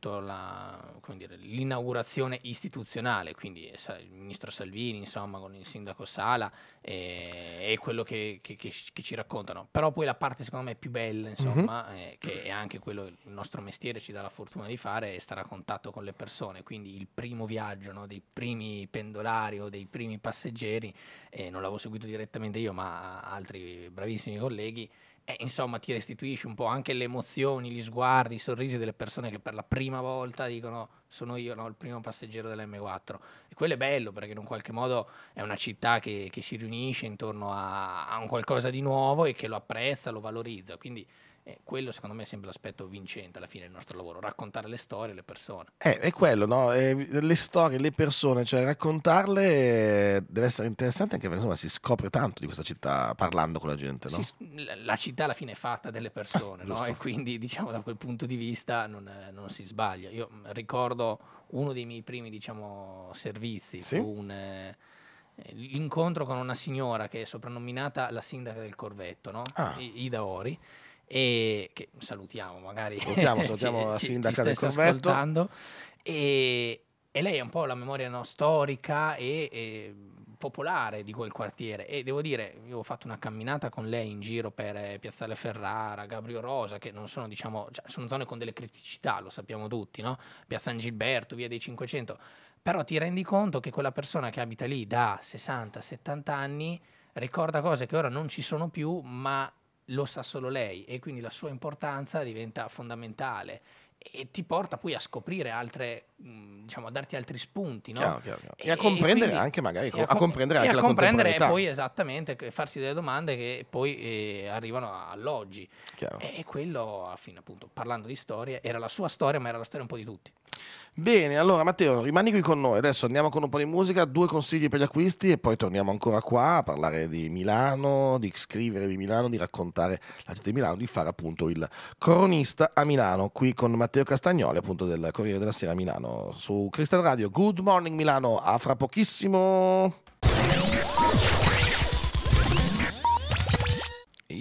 l'inaugurazione istituzionale, quindi il ministro Salvini, insomma, con il sindaco Sala e, e quello che, che, che, che, ci raccontano. Però poi la parte secondo me più bella, insomma, mm-hmm. è eh, che è anche quello che il nostro mestiere ci dà la fortuna di fare è stare a contatto con le persone, quindi il primo viaggio no, dei primi pendolari o dei primi passeggeri, eh, non l'avevo seguito direttamente io, ma altri bravissimi colleghi eh, insomma ti restituisce un po' anche le emozioni, gli sguardi, i sorrisi delle persone che per la prima volta dicono sono io no, il primo passeggero dell'M4. E quello è bello perché in un qualche modo è una città che, che si riunisce intorno a, a un qualcosa di nuovo e che lo apprezza, lo valorizza. Quindi e quello secondo me è sempre l'aspetto vincente alla fine del nostro lavoro, raccontare le storie, le persone. Eh, è quello, no? Eh, le storie, le persone, cioè raccontarle deve essere interessante anche perché insomma si scopre tanto di questa città parlando con la gente, no? Si, la città alla fine è fatta delle eh, persone, ah, no? E quindi diciamo da quel punto di vista non, non, si sbaglia. Io mm, ricordo uno dei miei primi diciamo, servizi, sì? un... Eh, l'incontro con una signora che è soprannominata la sindaca del Corvetto, no? ah. Ida Ori, e che salutiamo magari. Salutiamo, salutiamo la sindaca del Corvetto. Ascoltando. E, e lei è un po' la memoria no, storica e, e, popolare di quel quartiere e devo dire, io ho fatto una camminata con lei in giro per eh, Piazzale Ferrara, Gabrio Rosa, che non sono diciamo, cioè, sono zone con delle criticità, lo sappiamo tutti, no? Via San Gilberto, Via dei 500, però ti rendi conto che quella persona che abita lì da 60-70 anni ricorda cose che ora non ci sono più, ma lo sa solo lei e quindi la sua importanza diventa fondamentale e ti porta poi a scoprire altre, mm, diciamo, a darti altri spunti, no? chiaro, chiaro, chiaro. E, e, a comprendere e quindi, anche magari, a, com- a comprendere anche a la comprendere poi esattamente, farsi delle domande che poi eh, arrivano all'oggi. E, e quello, alla fine, appunto, parlando di storie, era la sua storia, ma era la storia un po' di tutti. Bene, allora Matteo, rimani qui con noi. Adesso andiamo con un po' di musica, due consigli per gli acquisti e poi torniamo ancora qua a parlare di Milano, di scrivere di Milano, di raccontare la città di Milano, di fare appunto il cronista a Milano, qui con Matteo Castagnoli, appunto del Corriere della Sera a Milano, su Cristian Radio. Good Morning Milano, a fra pochissimo.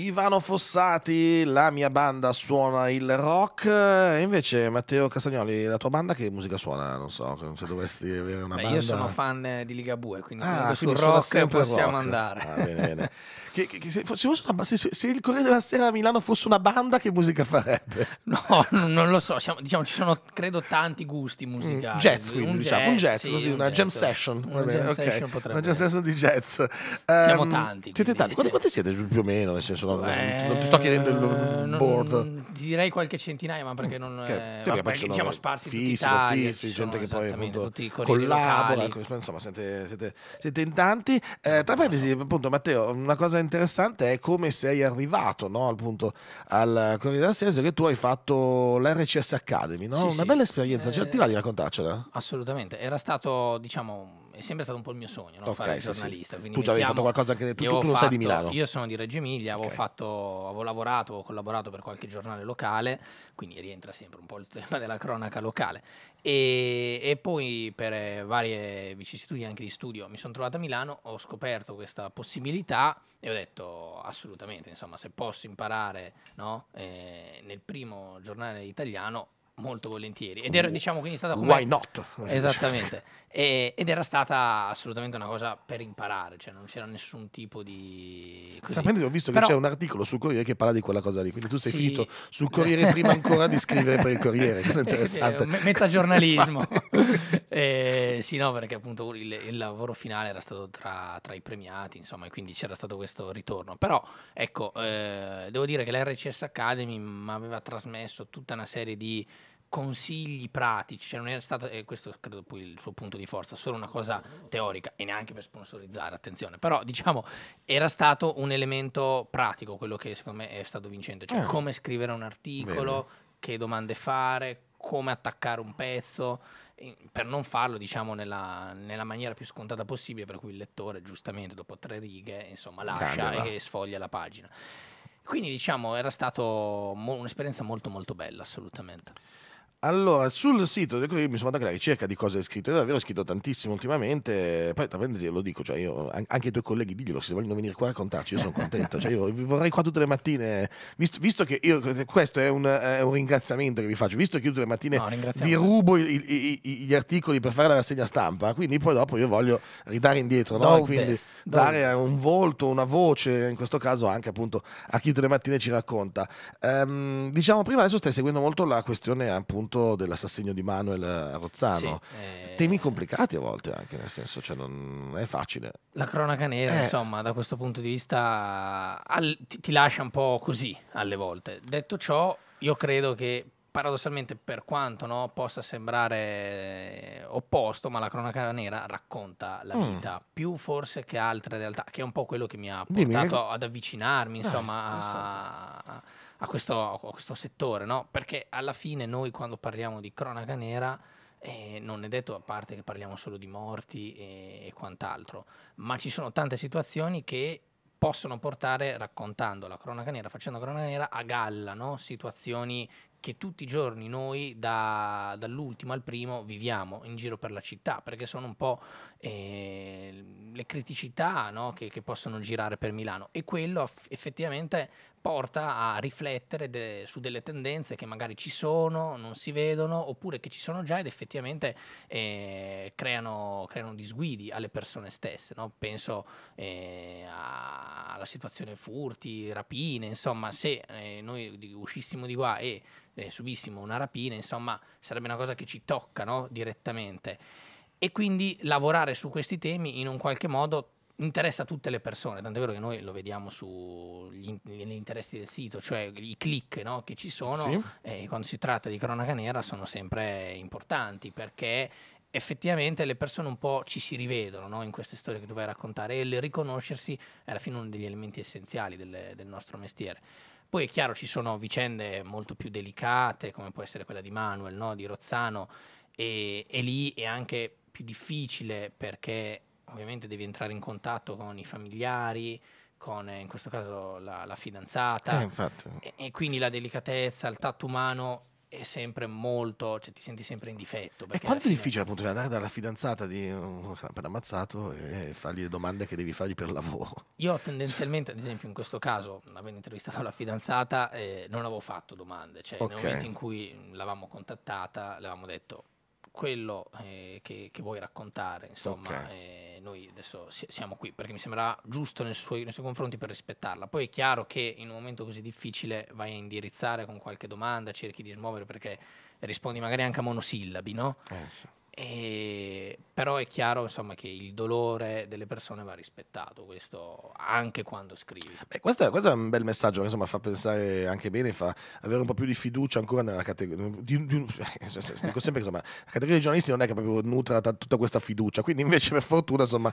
Ivano Fossati, la mia banda suona il rock, e invece Matteo Castagnoli, la tua banda che musica suona? Non so, se dovresti avere una Beh, banda. Io sono fan eh, di Ligabue, quindi, ah, quindi sul rock possiamo rock. andare. Ah, bene, bene. Che, che, che se, una, se, se, il Corriere della Sera a Milano fosse una banda, che musica farebbe? No, non lo so. Siamo, diciamo, ci sono credo tanti gusti mm, musicali. Mm, jazz, quindi un diciamo jazz, un jazz, sì, così, un una jazz. jam session. Una jam, okay. session una jam session di jazz. Siamo um, tanti. Siete quindi. tanti? Quanti, quanti siete più o meno? Nel senso, non, eh, non ti sto chiedendo il board. Non, direi qualche centinaio, ma perché mm, non... Che, eh, vabbè, diciamo sparsi fissi, fissi, gente che poi appunto, collabora, ecco, insomma siete, siete, siete, in tanti. Eh, tra parentesi, appunto Matteo, una cosa interessante è come sei arrivato no, al, punto, al Corriere della Sera, che tu hai fatto l'RCS Academy, no? sì, una sì. bella esperienza, cioè, ti va di eh, raccontarcela? Assolutamente, era stato diciamo è sempre stato un po' il mio sogno, no? okay, fare il giornalista. Sì. Tu già avevi fatto qualcosa anche tu, tu non fatto, sei di Milano. Io sono di Reggio Emilia, okay. fatto, avevo lavorato, ho collaborato per qualche giornale locale, quindi rientra sempre un po' il tema della cronaca locale. E, e poi per eh, varie vicissitudini anche di studio mi sono trovato a Milano, ho scoperto questa possibilità e ho detto assolutamente, insomma, se posso imparare no? eh, nel primo giornale italiano molto volentieri ed era diciamo quindi stata come... why not esattamente E, ed era stata assolutamente una cosa per imparare, cioè non c'era nessun tipo di. Così. Prendi, ho visto Però... che c'è un articolo sul Corriere che parla di quella cosa lì, quindi tu sei sì. finito sul Corriere prima ancora di scrivere per il Corriere, cosa interessante. metagiornalismo. eh, sì, no, perché appunto il, il lavoro finale era stato tra, tra, i premiati, insomma, e quindi c'era stato questo ritorno. Però ecco, eh, devo dire che l'RCS Academy mi aveva trasmesso tutta una serie di consigli pratici, cioè non era stato, e questo credo poi il suo punto di forza, solo una cosa teorica e neanche per sponsorizzare, attenzione, però diciamo era stato un elemento pratico quello che secondo me è stato vincente, cioè eh. come scrivere un articolo, Bene. che domande fare, come attaccare un pezzo, per non farlo diciamo nella, nella, maniera più scontata possibile, per cui il lettore giustamente dopo tre righe insomma lascia Cambia. e sfoglia la pagina. Quindi diciamo era stata mo- un'esperienza molto molto bella assolutamente. Allora, sul sito del Corriere mi sono andato alla ricerca di cosa hai scritto, è davvero scritto tantissimo ultimamente, poi tra parentesi lo dico, cioè io, anche i tuoi colleghi diglielo, se vogliono venire qua a raccontarci, io sono contento, cioè io vorrei qua tutte le mattine, visto, visto che io, questo è un, è un, ringraziamento che vi faccio, visto che io tutte le mattine no, vi rubo i, i, i, gli articoli per fare la rassegna stampa, quindi poi dopo io voglio ridare indietro, no? quindi dare un volto, una voce, in questo caso anche appunto a chi tutte le mattine ci racconta. Um, diciamo prima adesso stai seguendo molto la questione appunto appunto dell'assassinio di Manuel Rozzano. Sì, eh... Temi complicati a volte anche, nel senso, cioè non è facile. La cronaca nera, eh... insomma, da questo punto di vista al... ti, ti lascia un po' così alle volte. Detto ciò, io credo che paradossalmente per quanto no, possa sembrare eh, opposto, ma la cronaca nera racconta la mm. vita più forse che altre realtà, che è un po' quello che mi ha portato Dimmi. ad avvicinarmi, ah, insomma, ah, a questo, a questo settore, no? perché alla fine noi quando parliamo di cronaca nera eh, non è detto a parte che parliamo solo di morti e, e quant'altro, ma ci sono tante situazioni che possono portare, raccontando la cronaca nera, facendo la cronaca nera, a galla no? situazioni che tutti i giorni noi da, dall'ultimo al primo viviamo in giro per la città, perché sono un po' eh, le criticità no? che, che, possono girare per Milano e quello aff- effettivamente porta a riflettere de, su delle tendenze che magari ci sono, non si vedono, oppure che ci sono già ed effettivamente eh, creano, creano, disguidi alle persone stesse. No? Penso eh, a, alla situazione furti, rapine, insomma, se eh, noi uscissimo di qua e eh, subissimo una rapina, insomma, sarebbe una cosa che ci tocca no? direttamente. E quindi lavorare su questi temi in un qualche modo interessa a tutte le persone, tant'è vero che noi lo vediamo sugli interessi del sito, cioè i click no, che ci sono sì. eh, quando si tratta di cronaca nera sono sempre importanti perché effettivamente le persone un po' ci si rivedono no, in queste storie che tu vai a raccontare e il riconoscersi è alla fine uno degli elementi essenziali del, del nostro mestiere. Poi è chiaro ci sono vicende molto più delicate come può essere quella di Manuel, no, di Rozzano e, e lì è anche più difficile perché ovviamente devi entrare in contatto con i familiari, con eh, in questo caso la, la fidanzata. Eh, e, e, quindi la delicatezza, il tatto umano è sempre molto, cioè ti senti sempre in difetto. E quanto è difficile appunto cioè, andare dalla fidanzata di un appena ammazzato e fargli le domande che devi fargli per il lavoro? Io tendenzialmente, ad esempio in questo caso, avendo intervistato la fidanzata, eh, non avevo fatto domande, cioè okay. nel momento in cui l'avevamo contattata, le avevamo detto quello eh, che, che, vuoi raccontare, insomma, okay. eh, noi adesso si- siamo qui perché mi sembra giusto nei suoi, nei suoi, confronti per rispettarla. Poi è chiaro che in un momento così difficile vai a indirizzare con qualche domanda, cerchi di smuovere perché rispondi magari anche a monosillabi, no? Eh, sì. E, però è chiaro insomma, che il dolore delle persone va rispettato, questo anche quando scrivi. Beh, questo, è, questo, è, un bel messaggio che insomma, fa pensare anche bene, fa avere un po' più di fiducia ancora nella categoria. dico sempre che la categoria dei giornalisti non è che proprio nutra tutta questa fiducia, quindi invece per fortuna insomma,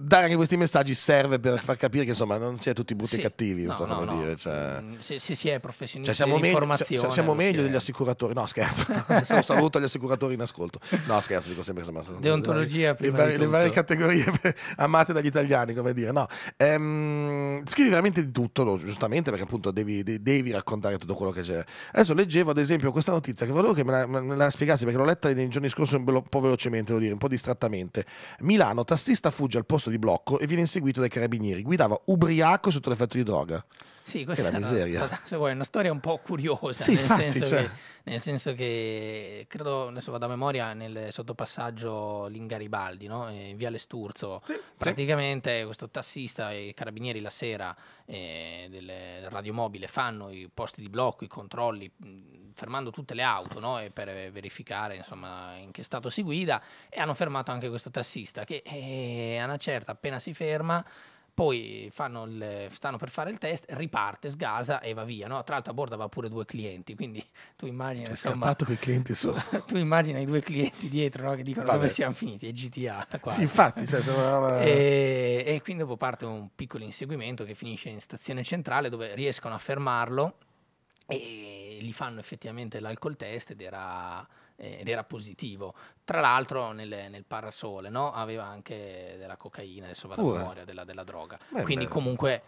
dare anche questi messaggi serve per far capire che insomma, non si è tutti brutti sì, e cattivi. No, so no, no. Dire, cioè... Mm, se, se, si è professionisti cioè, siamo meglio, se, se siamo meglio degli è... assicuratori, no scherzo, un saluto agli assicuratori in ascolto, no scherzo scherzo, dico sempre insomma, deontologia le, prima le, le varie categorie amate dagli italiani, come dire, no. Ehm, scrivi veramente di tutto, giustamente, perché appunto devi, devi, raccontare tutto quello che c'è. Adesso leggevo ad esempio questa notizia che volevo che me la, me la spiegassi perché l'ho letta nei giorni scorsi un, un po' velocemente, devo dire, un po' distrattamente. Milano, tassista fugge al posto di blocco e viene inseguito dai carabinieri. Guidava ubriaco sotto l'effetto di droga. Sì, questa è la miseria. Una, stata, vuoi, una storia un po' curiosa, sì, nel, infatti, senso cioè. che, nel, senso che, credo, adesso vado a memoria, nel sottopassaggio Lingaribaldi, no? Eh, in Viale Sturzo, sì, praticamente sì. questo tassista e i carabinieri la sera eh, del radiomobile fanno i posti di blocco, i controlli, mm, fermando tutte le auto no? per verificare insomma, in che stato si guida e hanno fermato anche questo tassista che eh, a una certa appena si ferma poi il, stanno per fare il test, riparte, sgasa e va via. No? Tra l'altro a bordo aveva pure due clienti, quindi tu immagini... Insomma, i clienti sono. Tu immagini i due clienti dietro no? che dicono Vabbè. dove siamo finiti, è GTA. Sì, infatti. Cioè, una... e, e, quindi dopo parte un piccolo inseguimento che finisce in stazione centrale dove riescono a fermarlo e gli fanno effettivamente l'alcol test ed era eh, ed era positivo. Tra l'altro nel, nel parasole no? aveva anche della cocaina, adesso vado a memoria, della, della droga. Beh, Quindi beh. comunque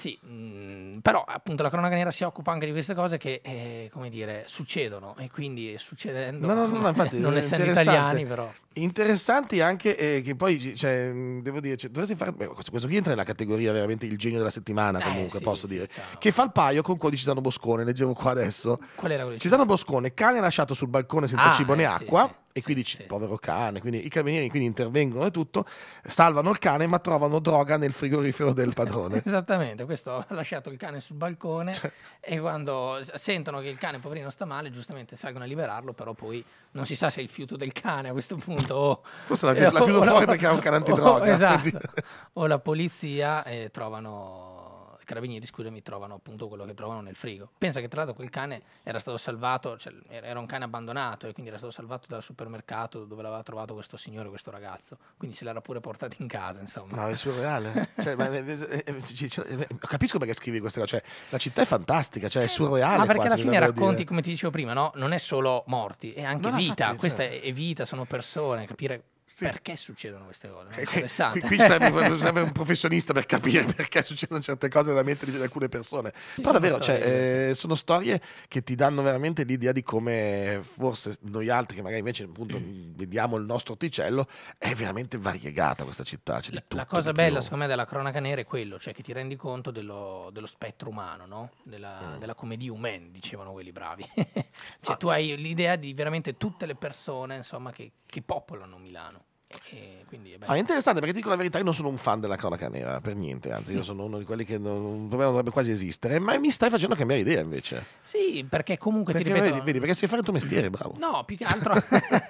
sì, mh, mm, però appunto la cronaca nera si occupa anche di queste cose che, eh, come dire, succedono e quindi succedendo, no, no, no, infatti, non eh, essendo italiani però. Interessanti anche eh, che poi, cioè, mm, devo dire, cioè, dovresti fare, beh, questo, questo, qui entra nella categoria veramente il genio della settimana eh, comunque, eh, sì, posso sì, dire, sì, che fa il paio con quello di Cisano Boscone, leggevo qua adesso. Qual era quello? Cisano Boscone, cane lasciato sul balcone senza ah, cibo né eh, acqua e quindi sì, sì. povero cane, quindi i carabinieri quindi intervengono e tutto, salvano il cane ma trovano droga nel frigorifero del padrone. Esattamente, questo ha lasciato il cane sul balcone cioè. e quando sentono che il cane poverino sta male giustamente salgono a liberarlo, però poi non si sa se è il fiuto del cane a questo punto o... Forse la, eh, la chiudo fuori la, perché ha un cane antidroga. O, esatto, quindi... o la polizia e eh, trovano carabinieri, scusami, trovano appunto quello che trovano nel frigo. Pensa che tra l'altro quel cane era stato salvato, cioè, era un cane abbandonato e quindi era stato salvato dal supermercato dove l'aveva trovato questo signore, questo ragazzo. Quindi se l'era pure portato in casa, insomma. No, è surreale. cioè, ma, eh, eh, eh, capisco perché scrivi queste cose, cioè, la città è fantastica, cioè, è surreale. Ma perché quasi, alla fine cioè, racconti, dire. come ti dicevo prima, no? non è solo morti, è anche no, vita. Infatti, cioè. Questa cioè... è vita, sono persone, capire sì. Perché succedono queste cose? Eh, qui, qui serve, serve, un professionista per capire perché succedono certe cose nella mente di alcune persone. Sì, Però davvero, storie. Cioè, eh, sono storie che ti danno veramente l'idea di come forse noi altri, che magari invece appunto, vediamo il nostro orticello, è veramente variegata questa città. Cioè, la, tutto, la, cosa bella, secondo me, della cronaca nera è quello, cioè che ti rendi conto dello, dello spettro umano, no? della, mm. della commedia human, dicevano quelli bravi. cioè, ah. tu hai l'idea di veramente tutte le persone insomma, che, che popolano Milano. Ah, è interessante perché dico la verità, io non sono un fan della cronaca nera per niente, anzi io sono uno di quelli che non, non dovrebbe quasi esistere, ma mi stai facendo cambiare idea invece. Sì, perché comunque perché, ti ripeto... Vedi, vedi, perché sai fare il tuo mestiere, bravo. No, più che altro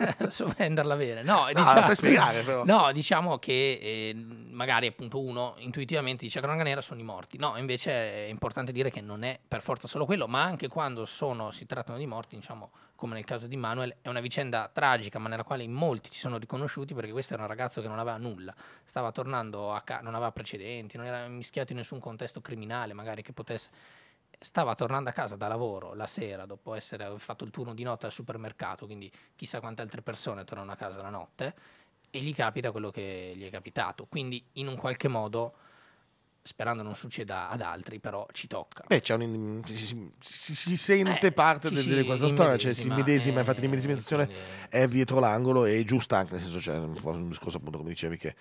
so venderla bene. No, no diciamo, sai spiegare però. No, diciamo che eh, magari appunto uno intuitivamente dice cronaca nera sono i morti, no, invece è importante dire che non è per forza solo quello, ma anche quando sono, si trattano di morti, diciamo come nel caso di Manuel, è una vicenda tragica, ma nella quale in molti ci sono riconosciuti perché questo era un ragazzo che non aveva nulla, stava tornando a casa, non aveva precedenti, non era mischiato in nessun contesto criminale, magari che potesse stava tornando a casa da lavoro la sera dopo essere fatto il turno di notte al supermercato, quindi chissà quante altre persone tornano a casa la notte e gli capita quello che gli è capitato. Quindi in un qualche modo sperando non succeda ad altri, però ci tocca. Beh, c'è un, si, si, si, sente eh, parte del, di questa storia, cioè si medesima, infatti eh, l'immedesimazione quindi... è dietro l'angolo e giusta anche, nel senso c'è cioè, un discorso appunto come dicevi che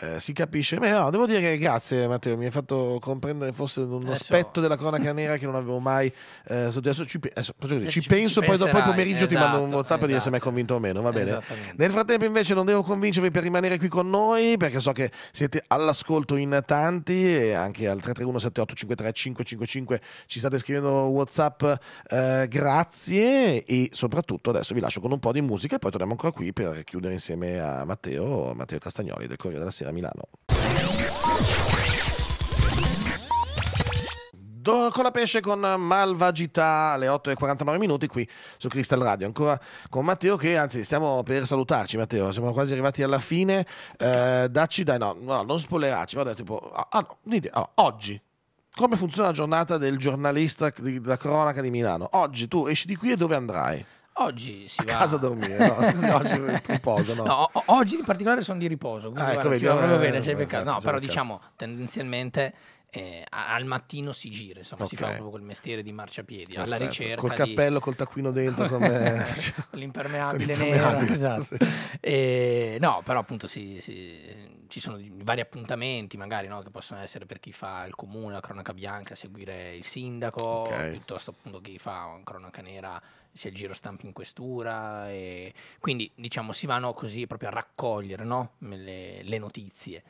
eh, si capisce, beh no, devo dire che grazie Matteo, mi hai fatto comprendere forse un adesso... aspetto della cronaca nera che non avevo mai eh, adesso ci, adesso, dire, ci, ci penso, ci poi dopo il pomeriggio esatto, ti mando un esatto, whatsapp esatto. a dire se mi hai convinto o meno, va bene? Nel frattempo invece non devo convincervi per rimanere qui con noi perché so che siete all'ascolto in tanti e anche al 331 7853 555 ci state scrivendo Whatsapp, eh, grazie e soprattutto adesso vi lascio con un po' di musica e poi torniamo ancora qui per chiudere insieme a Matteo, Matteo Castagnoli del Corriere della Sera Milano. Do, con la pesce con malvagità alle 8 e 49 minuti qui su Crystal Radio. Ancora con Matteo che anzi stiamo per salutarci Matteo, siamo quasi arrivati alla fine. Eh, dacci dai, no, no non spoilerarci, vado tipo, ah, ah, no, dite, allora, oggi. Come funziona la giornata del giornalista della cronaca di Milano? Oggi tu esci di qui e dove andrai? Oggi si a va... casa a dormire, no? oggi riposo, no? no? oggi in particolare sono di riposo, quindi ah, ecco, guarda, ecco, vedi, eh, bene, eh, c'è eh, peccato. No, però diciamo tendenzialmente eh, al mattino si gira, insomma, okay. si fa proprio quel mestiere di marciapiedi Perfetto. alla ricerca. Col cappello, di... col taccuino dentro, come... l'impermeabile, nero. Esatto. Sì. E, no, però appunto si, si, ci sono vari appuntamenti, magari no, che possono essere per chi fa il comune, la cronaca bianca, seguire il sindaco, okay. piuttosto appunto chi fa una cronaca nera c'è il giro stampa in questura e quindi diciamo si vanno così proprio a raccogliere no? le, le notizie.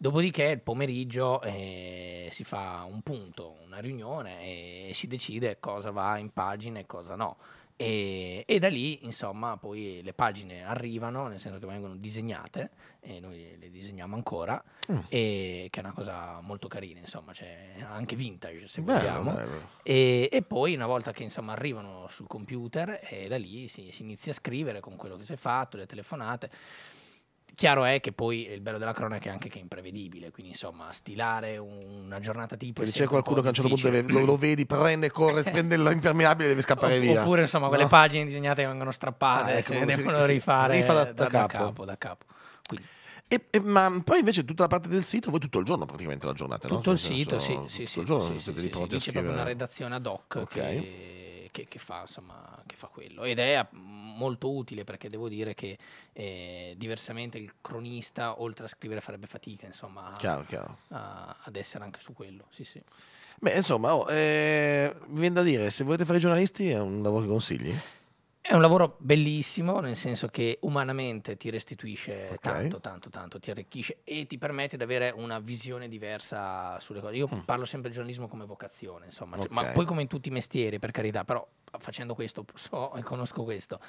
Dopodiché il pomeriggio eh, si fa un punto, una riunione e si decide cosa va in pagina e cosa no. E, e, da lì, insomma, poi le pagine arrivano, nel senso che vengono disegnate, e noi le disegniamo ancora, mm. e, che è una cosa molto carina, insomma, cioè anche vintage se bello, vogliamo. Bello. E, e, poi una volta che insomma arrivano sul computer, eh, da lì si, si inizia a scrivere con quello che si è fatto, le telefonate. Chiaro è che poi il bello della cronaca è anche che è imprevedibile, quindi insomma stilare una giornata tipo... Se C'è qualcuno che a un certo punto deve, lo, lo, vedi, prende, corre, prende l'impermeabile e deve scappare o, via. Oppure insomma no? quelle pagine disegnate che vengono strappate, ah, ecco, se ne devono si, rifare rifa da, da, da, capo. capo. Da capo. E, e, ma poi invece tutta la parte del sito, voi tutto il giorno praticamente la giornata, tutto no? il senso, sito, sì, tutto sì, il giorno sì, siete sì, lì sì, sì, c'è proprio una redazione ad hoc okay. che che, che, fa, insomma, che, fa, quello ed è molto utile perché devo dire che eh, diversamente il cronista oltre a scrivere farebbe fatica insomma, chiaro, a, chiaro. A, ad essere anche su quello. Sì, sì. Beh, insomma, oh, eh, mi viene da dire, se volete fare i giornalisti è un lavoro che consigli? È un lavoro bellissimo, nel senso che umanamente ti restituisce okay. tanto, tanto, tanto, ti arricchisce e ti permette di avere una visione diversa sulle cose. Io mm. parlo sempre di giornalismo come vocazione, insomma, cioè, okay. ma poi come in tutti i mestieri, per carità, però facendo questo so e conosco questo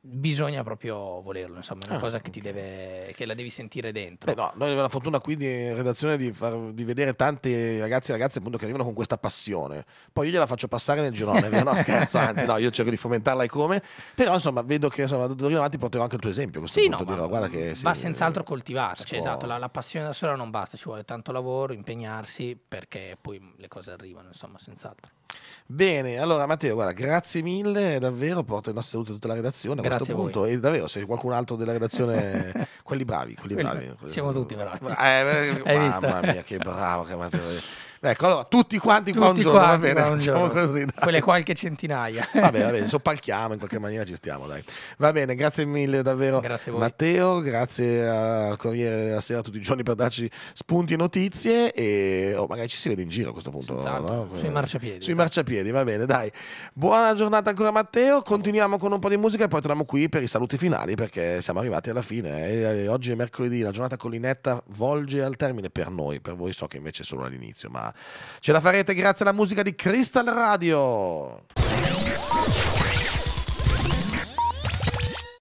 bisogna proprio volerlo, insomma, è una ah, cosa che, deve, che, la devi sentire dentro. Beh, no, noi abbiamo la fortuna qui in redazione di, far, di vedere tanti ragazzi e ragazze appunto, che arrivano con questa passione, poi io gliela faccio passare nel girone, no scherzo, anzi no, io cerco di fomentarla e come, però insomma vedo che insomma, da avanti porterò anche il tuo esempio, questo sì, punto no, dirò, guarda che... Va senz'altro coltivarsi, cioè, esatto, la, la, passione da sola non basta, ci vuole tanto lavoro, impegnarsi perché poi le cose arrivano, insomma, senz'altro. Bene, allora Matteo, guarda, grazie mille, davvero, porto il nostro saluto a tutta la redazione grazie a questo a punto e davvero se qualcun altro della redazione, quelli bravi, quelli bravi. Siamo quelli... tutti bravi. Eh, Hai mamma visto? mia, che bravo che Matteo. Ecco, allora, tutti quanti tutti qua un giorno, va bene, un diciamo così. Quelle qualche centinaia. Va Vabbè, vabbè, soppalchiamo in qualche maniera, ci stiamo, dai. Va bene, grazie mille davvero grazie Matteo, grazie al Corriere della Sera tutti i giorni per darci spunti e notizie e oh, magari ci si vede in giro a questo punto. Esatto. No? Sui marciapiedi. Sui esatto. marciapiedi, va bene, dai. Buona giornata ancora Matteo, continuiamo con un po' di musica e poi torniamo qui per i saluti finali perché siamo arrivati alla fine. Eh. eh oggi è mercoledì, la giornata collinetta volge al termine per noi, per voi so che invece è solo all'inizio, ma Ce la farete grazie alla musica di Crystal Radio.